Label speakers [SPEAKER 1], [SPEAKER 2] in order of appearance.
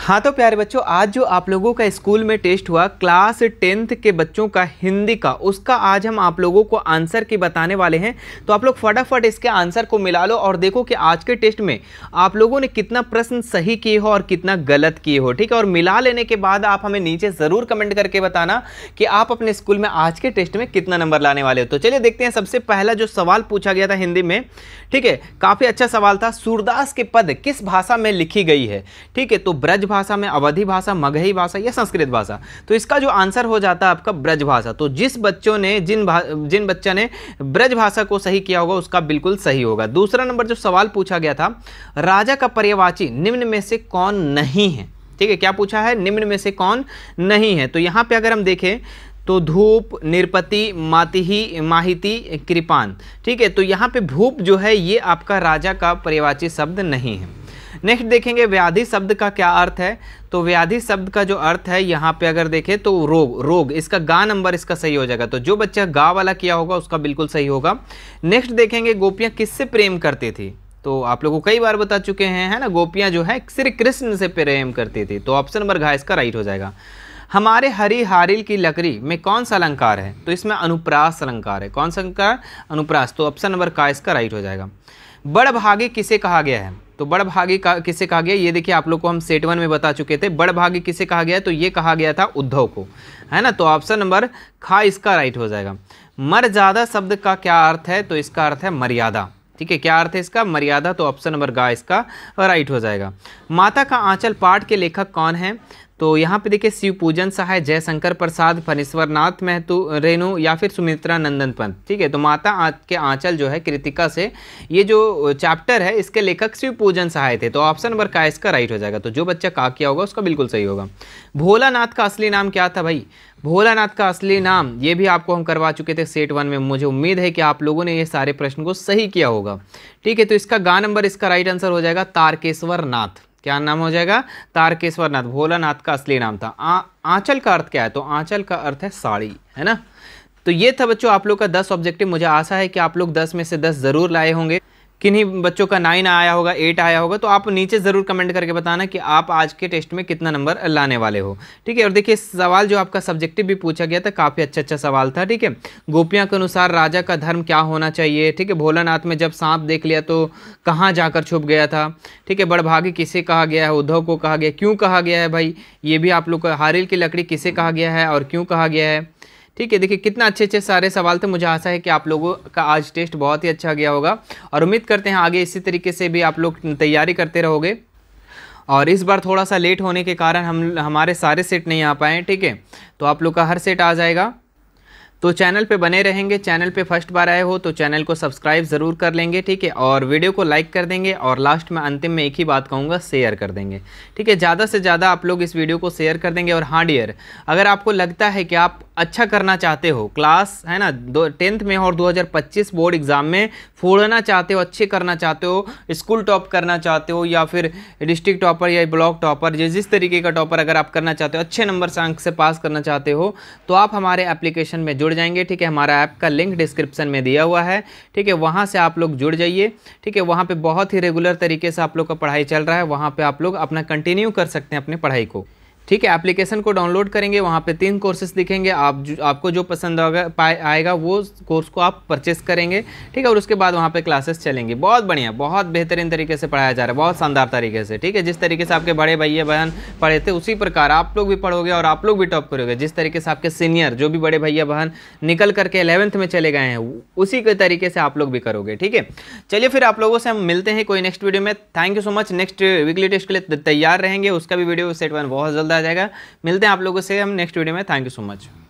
[SPEAKER 1] हाँ तो प्यारे बच्चों आज जो आप लोगों का स्कूल में टेस्ट हुआ क्लास टेंथ के बच्चों का हिंदी का उसका आज हम आप लोगों को आंसर की बताने वाले हैं तो आप लोग फटाफट इसके आंसर को मिला लो और देखो कि आज के टेस्ट में आप लोगों ने कितना प्रश्न सही किए हो और कितना गलत किए हो ठीक है और मिला लेने के बाद आप हमें नीचे ज़रूर कमेंट करके बताना कि आप अपने स्कूल में आज के टेस्ट में कितना नंबर लाने वाले हो तो चलिए देखते हैं सबसे पहला जो सवाल पूछा गया था हिंदी में ठीक है काफ़ी अच्छा सवाल था सूरदास के पद किस भाषा में लिखी गई है ठीक है तो ब्रज भाषा में अवधि भाषा मगही भाषा या संस्कृत भाषा तो इसका जो आंसर हो जाता है आपका ब्रज भाषा तो जिस बच्चों ने जिन जिन बच्चा ने ब्रज भाषा को सही किया होगा उसका बिल्कुल सही होगा दूसरा नंबर जो सवाल पूछा गया था राजा का पर्यवाची निम्न में से कौन नहीं है ठीक है क्या पूछा है निम्न में से कौन नहीं है तो यहाँ पर अगर हम देखें तो धूप निरपति मातिही माहिती कृपान ठीक है तो यहाँ पे भूप जो है ये आपका राजा का पर्यवाची शब्द नहीं है नेक्स्ट देखेंगे व्याधि शब्द का क्या अर्थ है तो व्याधि शब्द का जो अर्थ है यहाँ पे अगर देखें तो रोग रोग इसका गा नंबर इसका सही हो जाएगा तो जो बच्चा गा वाला किया होगा उसका बिल्कुल सही होगा नेक्स्ट देखेंगे गोपियाँ किससे प्रेम करती थी तो आप लोगों को कई बार बता चुके हैं है ना गोपियाँ जो है श्री कृष्ण से प्रेम करती थी तो ऑप्शन नंबर घा इसका राइट हो जाएगा हमारे हरी हारिल की लकड़ी में कौन सा अलंकार है तो इसमें अनुप्रास अलंकार है कौन सा अलंकार अनुप्रास तो ऑप्शन नंबर का इसका राइट हो जाएगा बड़ भागी किसे कहा गया है तो बड़भागी का किसे कहा गया ये देखिए आप लोग को हम सेट वन में बता चुके थे भागी किसे कहा गया तो ये कहा गया था उद्धव को है ना तो ऑप्शन नंबर खा इसका राइट हो जाएगा मर्यादा शब्द का क्या अर्थ है तो इसका अर्थ है मर्यादा ठीक है क्या अर्थ है इसका मर्यादा तो ऑप्शन नंबर गा इसका राइट हो जाएगा माता का आंचल पाठ के लेखक कौन है तो यहाँ पे देखिए शिव पूजन सहाय जयशंकर प्रसाद फणीश्वर नाथ महतो रेणु या फिर सुमित्रा नंदन पंत ठीक है तो माता के आंचल जो है कृतिका से ये जो चैप्टर है इसके लेखक शिव पूजन सहाय थे तो ऑप्शन नंबर का इसका राइट हो जाएगा तो जो बच्चा का किया होगा उसका बिल्कुल सही होगा भोलानाथ का असली नाम क्या था भाई भोलानाथ का असली नाम ये भी आपको हम करवा चुके थे सेट वन में मुझे उम्मीद है कि आप लोगों ने ये सारे प्रश्न को सही किया होगा ठीक है तो इसका गा नंबर इसका राइट आंसर हो जाएगा तारकेश्वर नाथ क्या नाम हो जाएगा तारकेश्वरनाथ भोलानाथ का असली नाम था आ, आंचल का अर्थ क्या है तो आंचल का अर्थ है साड़ी है ना तो ये था बच्चों आप लोग का दस ऑब्जेक्टिव मुझे आशा है कि आप लोग दस में से दस ज़रूर लाए होंगे किन्हीं बच्चों का नाइन आया होगा एट आया होगा तो आप नीचे ज़रूर कमेंट करके बताना कि आप आज के टेस्ट में कितना नंबर लाने वाले हो ठीक है और देखिए सवाल जो आपका सब्जेक्टिव भी पूछा गया था काफ़ी अच्छा अच्छा सवाल था ठीक है गोपियाँ के अनुसार राजा का धर्म क्या होना चाहिए ठीक है भोलानाथ में जब सांप देख लिया तो कहाँ जाकर छुप गया था ठीक है बड़भागी किसे कहा गया है उद्धव को कहा गया क्यों कहा गया है भाई ये भी आप लोग का हारिल की लकड़ी किसे कहा गया है और क्यों कहा गया है ठीक है देखिए कितना अच्छे अच्छे सारे सवाल थे मुझे आशा है कि आप लोगों का आज टेस्ट बहुत ही अच्छा गया होगा और उम्मीद करते हैं आगे इसी तरीके से भी आप लोग तैयारी करते रहोगे और इस बार थोड़ा सा लेट होने के कारण हम हमारे सारे सेट नहीं आ पाए ठीक है तो आप लोग का हर सेट आ जाएगा तो चैनल पे बने रहेंगे चैनल पे फर्स्ट बार आए हो तो चैनल को सब्सक्राइब ज़रूर कर लेंगे ठीक है और वीडियो को लाइक कर देंगे और लास्ट में अंतिम में एक ही बात कहूँगा शेयर कर देंगे ठीक है ज़्यादा से ज़्यादा आप लोग इस वीडियो को शेयर कर देंगे और हाँ डियर अगर आपको लगता है कि आप अच्छा करना चाहते हो क्लास है ना दो टेंथ में और 2025 बोर्ड एग्ज़ाम में फोड़ना चाहते हो अच्छे करना चाहते हो स्कूल टॉप करना चाहते हो या फिर डिस्ट्रिक्ट टॉपर या ब्लॉक टॉपर जिस जिस तरीके का टॉपर अगर आप करना चाहते हो अच्छे नंबर से अंक से पास करना चाहते हो तो आप हमारे एप्लीकेशन में जुड़ जाएंगे ठीक है हमारा ऐप का लिंक डिस्क्रिप्शन में दिया हुआ है ठीक है वहाँ से आप लोग जुड़ जाइए ठीक है वहाँ पर बहुत ही रेगुलर तरीके से आप लोग का पढ़ाई चल रहा है वहाँ पर आप लोग अपना कंटिन्यू कर सकते हैं अपनी पढ़ाई को ठीक है एप्लीकेशन को डाउनलोड करेंगे वहाँ पे तीन कोर्सेज दिखेंगे आप जो, आपको जो पसंद आएगा आएगा वो कोर्स को आप परचेस करेंगे ठीक है और उसके बाद वहाँ पे क्लासेस चलेंगे बहुत बढ़िया बहुत बेहतरीन तरीके से पढ़ाया जा रहा है बहुत शानदार तरीके से ठीक है जिस तरीके से आपके बड़े भैया बहन पढ़े थे उसी प्रकार आप लोग भी पढ़ोगे और आप लोग भी टॉप करोगे जिस तरीके से आपके सीनियर जो भी बड़े भैया बहन निकल करके एलेवंथ में चले गए हैं उसी के तरीके से आप लोग भी करोगे ठीक है चलिए फिर आप लोगों से हम मिलते हैं कोई नेक्स्ट वीडियो में thank you so much next weekly test के लिए तैयार रहेंगे उसका भी वीडियो सेट वन बहुत जल्द आ जाएगा मिलते हैं आप लोगों से हम नेक्स्ट वीडियो में थैंक यू सो मच